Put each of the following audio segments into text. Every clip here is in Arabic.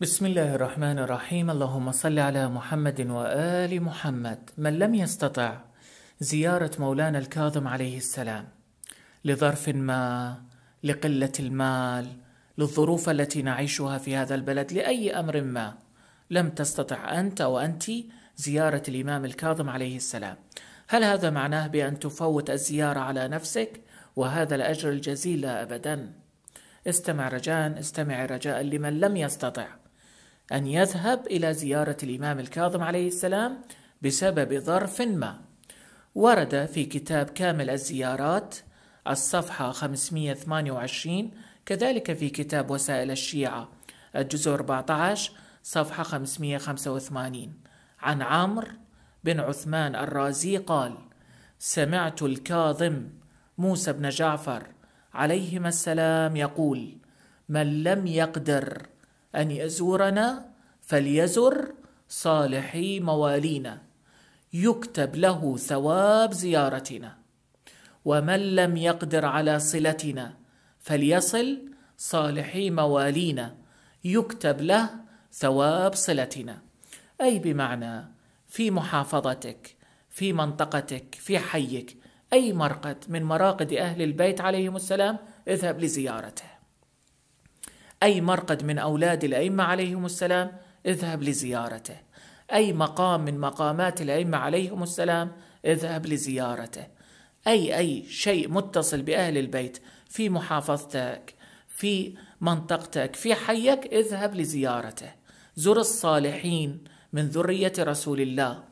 بسم الله الرحمن الرحيم اللهم صل على محمد وآل محمد من لم يستطع زيارة مولانا الكاظم عليه السلام لظرف ما لقلة المال للظروف التي نعيشها في هذا البلد لأي أمر ما لم تستطع أنت وأنت زيارة الإمام الكاظم عليه السلام هل هذا معناه بأن تفوت الزيارة على نفسك وهذا الأجر الجزيل لا أبدا استمع رجاء استمع رجاء لمن لم يستطع أن يذهب إلى زيارة الإمام الكاظم عليه السلام بسبب ظرف ما ورد في كتاب كامل الزيارات الصفحة 528 كذلك في كتاب وسائل الشيعة الجزء 14 صفحة 585 عن عمرو بن عثمان الرازي قال سمعت الكاظم موسى بن جعفر عليهما السلام يقول من لم يقدر أن يزورنا فليزر صالحي موالينا يكتب له ثواب زيارتنا ومن لم يقدر على صلتنا فليصل صالحي موالينا يكتب له ثواب صلتنا أي بمعنى في محافظتك في منطقتك في حيك أي مرقد من مراقد أهل البيت عليهم السلام اذهب لزيارته أي مرقد من أولاد الأئمة عليهم السلام اذهب لزيارته أي مقام من مقامات الأئمة عليهم السلام اذهب لزيارته أي أي شيء متصل بأهل البيت في محافظتك في منطقتك في حيك اذهب لزيارته زر الصالحين من ذرية رسول الله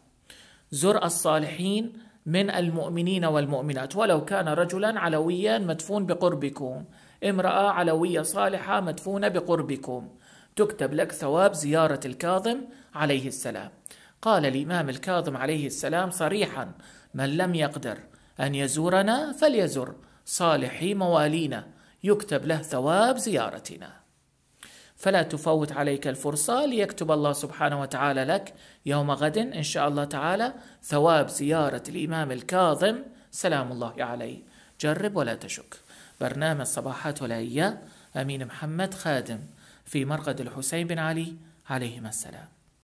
زر الصالحين من المؤمنين والمؤمنات ولو كان رجلا علويا مدفون بقربكم امرأة علوية صالحة مدفونة بقربكم تكتب لك ثواب زيارة الكاظم عليه السلام قال الإمام الكاظم عليه السلام صريحا من لم يقدر أن يزورنا فليزر صالحي موالينا يكتب له ثواب زيارتنا فلا تفوت عليك الفرصة ليكتب الله سبحانه وتعالى لك يوم غد إن شاء الله تعالى ثواب زيارة الإمام الكاظم سلام الله عليه جرب ولا تشك برنامج صباحات الأيام أمين محمد خادم في مرقد الحسين بن علي عليهما السلام